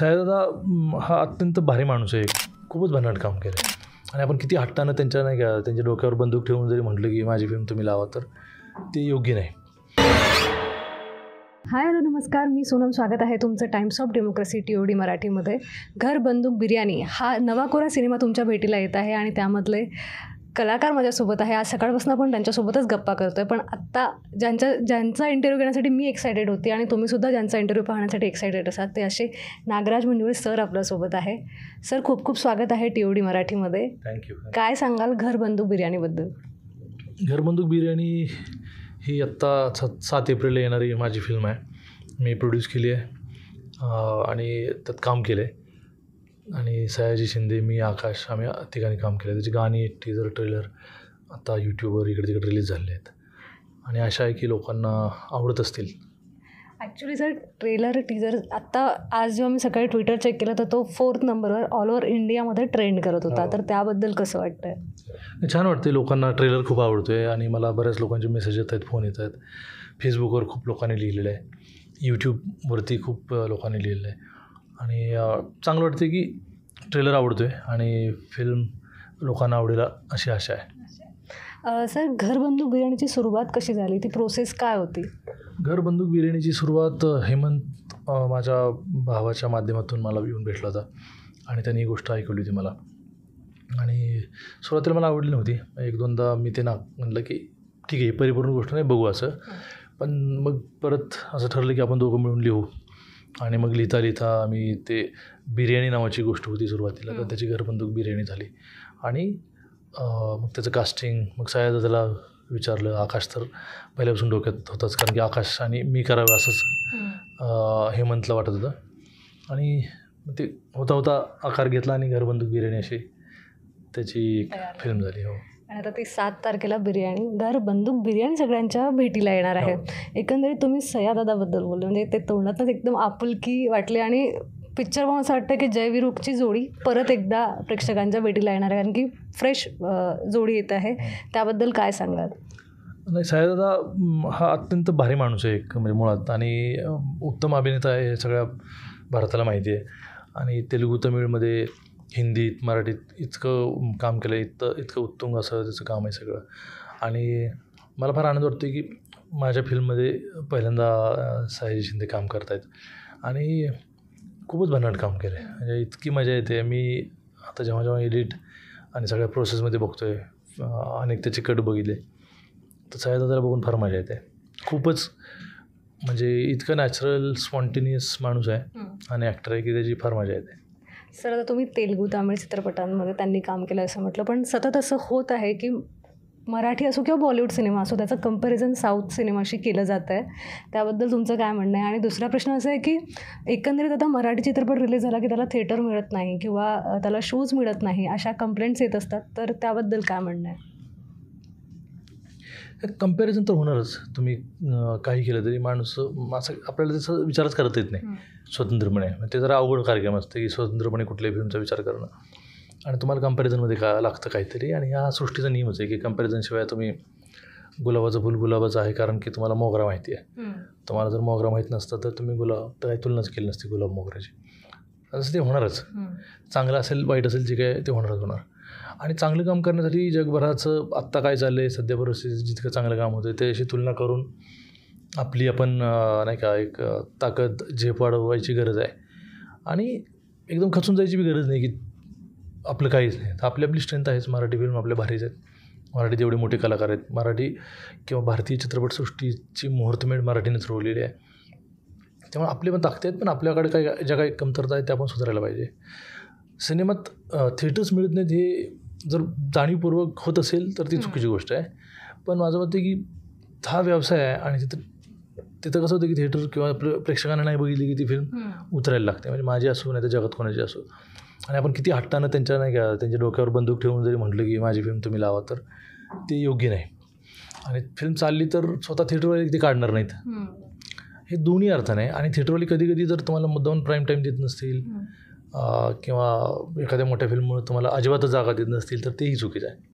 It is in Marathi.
दादा हा अत्यंत भारी माणूस आहे खूपच भन्नाट काम केलं आणि आपण किती हट्टानं त्यांच्या नाही का त्यांच्या डोक्यावर बंदूक ठेवून जरी म्हटलं की माझी फिल्म तुम्ही लावा तर ते योग्य नाही हाय हॅलो नमस्कार मी सोनम स्वागत आहे तुमचं times of democracy T O D मराठीमध्ये घर बंदूक बिर्याणी हा नवा कोरा सिनेमा तुमच्या भेटीला येत आहे आणि त्यामधले कलाकार माझ्यासोबत आहे आज सकाळपासून आपण त्यांच्यासोबतच गप्पा करतो आहे पण आत्ता ज्यांच्या ज्यांचा इंटरव्ह्यू घेण्यासाठी मी एक्सायटेड होती आणि तुम्हीसुद्धा ज्यांचा इंटरव्ह्यू पाहण्यासाठी एक्सायटेड असा ते असे नागराज मंजुळे सर आपल्यासोबत आहे सर खूप खूप स्वागत आहे टी ओ डी मराठीमध्ये थँक्यू काय सांगाल घरबंदूक बिर्याणीबद्दल घरबंदूक बिर्याणी ही आत्ता सात एप्रिलला येणारी माझी फिल्म आहे मी प्रोड्यूस केली आहे आणि त्यात काम केलं आहे आणि सयाजी शिंदे मी आकाश आम्ही ठिकाणी काम केलं त्याची गाणी टीजर ट्रेलर आता यूट्यूबवर इकडे तिकडे रिलीज झाले आहेत आणि अशा आहे की लोकांना आवडत असतील ॲक्च्युली सर ट्रेलर टीजर आत्ता आज जेव्हा मी सकाळी ट्विटर चेक केलं तर तो फोर्थ नंबरवर ऑल ओव्हर इंडियामध्ये ट्रेंड करत होता हो. तर त्याबद्दल कसं वाटतं छान वाटते लोकांना ट्रेलर खूप आवडतो आहे आणि मला बऱ्याच लोकांचे मेसेज येत आहेत फोन येत आहेत फेसबुकवर खूप लोकांनी लिहिलेलं आहे यूट्यूबवरती खूप लोकांनी लिहिलेलं आहे आणि चांगलं वाटते की ट्रेलर आवडतो आहे आणि फिल्म लोकांना आवडेल अशी आशा आहे सर घरबंदूक बिर्याणीची सुरुवात कशी झाली ती प्रोसेस काय होती घरबंदूक बिर्याणीची सुरुवात हेमंत माझ्या भावाच्या माध्यमातून मला येऊन भेटला होता आणि त्यांनी ही गोष्ट ऐकवली होती मला आणि सुरुवातीला मला आवडली नव्हती एक दोनदा मी ते ना म्हटलं की ठीक आहे परिपूर्ण गोष्ट नाही बघू असं पण मग परत असं ठरलं की आपण दोघं मिळून लिहू आणि मग लिहिता लिहिता आम्ही ते बिर्याणी नावाची गोष्ट होती सुरुवातीला तर त्याची घरबंदूक बिर्याणी झाली आणि मग त्याचं कास्टिंग मग सायद त्याला विचारलं आकाश तर पहिल्यापासून डोक्यात होताच कारण की आकाश आणि मी करावं असंच हेमंतला वाटत होतं आणि ते होता होता आकार घेतला आणि घरबंदूक बिर्याणी अशी त्याची एक फिल्म झाली हो आणि आता ती सात तारखेला बिर्याणी घर बंदूक बिर्याणी सगळ्यांच्या भेटीला येणार आहे हो. एकंदरीत तुम्ही सयादादाबद्दल बोलले म्हणजे ते तोंडातच एकदम आपुलकी वाटले आणि पिक्चर म्हणून असं वाटतं की जयविरूपची जोडी परत एकदा प्रेक्षकांच्या भेटीला येणार आहे कारण की फ्रेश जोडी येत आहे त्याबद्दल काय सांगाल नाही सायदादा हा अत्यंत भारी माणूस आहे एक म्हणजे मुळात आणि उत्तम अभिनेता आहे हे सगळ्या भारताला माहिती आहे आणि तेलुगू तमिळमध्ये हिंदीत मराठीत इतकं काम केलं आहे इतकं इतकं उत्तुंग असं त्याचं काम आहे सगळं आणि मला फार आनंद वाटतो की माझ्या फिल्ममध्ये पहिल्यांदा सयाजी शिंदे काम करत आहेत आणि खूपच भन्नाट काम केलं आहे म्हणजे इतकी मजा येते मी आता जेव्हा जेव्हा एडिट आणि सगळ्या प्रोसेसमध्ये बघतो आहे अनेक त्याचे कट बघितले तर त्याला बघून फार मजा येते खूपच म्हणजे इतकं नॅचरल स्पॉन्टेनियस माणूस आहे आणि ॲक्टर आहे की त्याची फार मजा येते सर आता तुम्ही तेलुगू तामिळ चित्रपटांमध्ये त्यांनी काम केलं असं म्हटलं पण सतत असं होत आहे की मराठी असो किंवा बॉलिवूड सिनेमा असो त्याचं कंपॅरिझन साऊथ सिनेमाशी केलं जात आहे त्याबद्दल तुमचं काय म्हणणं आहे आणि दुसरा प्रश्न असा आहे की एकंदरीत आता मराठी चित्रपट रिलीज झाला की त्याला थिएटर मिळत नाही किंवा त्याला शोज मिळत नाही अशा कंप्लेंट्स येत असतात तर त्याबद्दल काय म्हणणं आहे कम्पॅरिझन तर होणारच तुम्ही काही केलं तरी माणूस असं आपल्याला त्याचा विचारच करता येत नाही स्वतंत्रपणे ते जरा अवघड कार्यक्रम असतं की स्वतंत्रपणे कुठल्याही फिल्मचा विचार करणं आणि तुम्हाला कम्पॅरिझनमध्ये का लागतं काहीतरी आणि ह्या सृष्टीचा नियमच आहे की कम्पॅरिझनशिवाय तुम्ही गुलाबाचं फुल गुलाबाचं आहे कारण की तुम्हाला मोगरा माहिती आहे तुम्हाला जर मोगरा माहीत नसता तर तुम्ही गुलाब तर काही तुलनाच केली नसती गुलाब मोगऱ्याची असं ते होणारच चांगलं असेल वाईट असेल जे काय ते होणारच होणार आणि चांगलं काम करण्यासाठी जगभराचं आत्ता काय चाललं आहे सध्या परिस्थितीत जितकं चांगलं काम होतं त्याशी तुलना करून आपली आपण नाही का एक ताकद झेपाडवायची गरज आहे आणि एकदम खचून जायची बी गरज नाही की आपलं काहीच नाही तर आपली आपली स्ट्रेंथ आहेच मराठी फिल्म आपल्या भारीच आहेत मराठीत जेवढे मोठे कलाकार आहेत मराठी किंवा भारतीय चित्रपटसृष्टीची मुहूर्तमेढ मराठीनेच रोवलेली आहे त्यामुळे आपले पण ताकद आहेत पण आपल्याकडे काही ज्या काही कमतरता आहेत त्या पण सुधारायला पाहिजे सिनेमात थिएटर्स मिळत नाहीत हे जर जाणीवपूर्वक होत असेल तर ती चुकीची गोष्ट आहे पण माझं मत आहे की हा व्यवसाय आहे आणि तिथं तिथं कसं होतं की थिएटर किंवा प्रेक्षकांना नाही बघितली की ती फिल्म उतरायला लागते म्हणजे माझी असो नाही तर जगत कोणाची असो आणि आपण किती हट्टानं त्यांच्या नाही का त्यांच्या डोक्यावर बंदूक ठेवून जरी म्हटलं की माझी फिल्म तुम्ही लावा तर ते योग्य नाही आणि फिल्म चालली तर स्वतः थिएटरवाले ती काढणार नाहीत हे दोन्ही अर्थ नाही आणि थिएटरवाली कधी कधी जर तुम्हाला मुद्दाहून प्राईम टाईम देत नसतील किंवा एखाद्या मोठ्या फिल्ममुळे तुम्हाला अजिबातच जागा देत नसतील तर तेही चुकीचं आहे